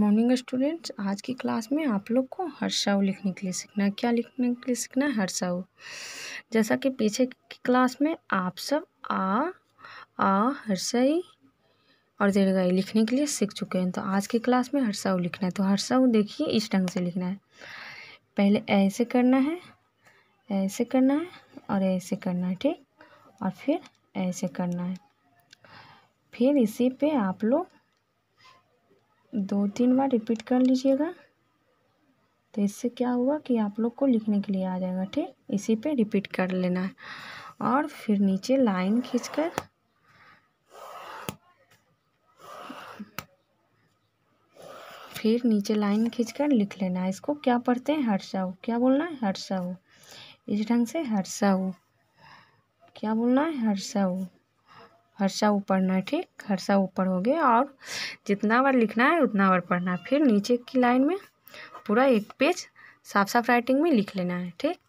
morning students आज की class में आप लोग को हर्षाऊ लिखने के लिए सीखना है क्या लिखने के लिए सीखना है हर्षाऊ जैसा कि पीछे की क्लास में आप सब आ आ हर्षई और दीर्घाई लिखने के लिए सीख चुके हैं तो आज की क्लास में हर्षाऊ लिखना है तो हर्षाऊ देखिए इस ढंग से लिखना है पहले ऐसे करना है ऐसे करना है और ऐसे करना है ठीक और फिर ऐसे करना है फिर इसी पे आप लोग दो तीन बार रिपीट कर लीजिएगा तो इससे क्या हुआ कि आप लोग को लिखने के लिए आ जाएगा ठीक इसी पे रिपीट कर लेना है और फिर नीचे लाइन खींचकर फिर नीचे लाइन खींचकर लिख लेना है इसको क्या पढ़ते हैं हर्षाऊ क्या बोलना है हर्षाऊ इस ढंग से हर्षाऊ क्या बोलना है हर्षाऊ हर्षा ऊपर ना ठीक हर्षा ऊपर हो गया और जितना बार लिखना है उतना बार पढ़ना है फिर नीचे की लाइन में पूरा एक पेज साफ साफ राइटिंग में लिख लेना है ठीक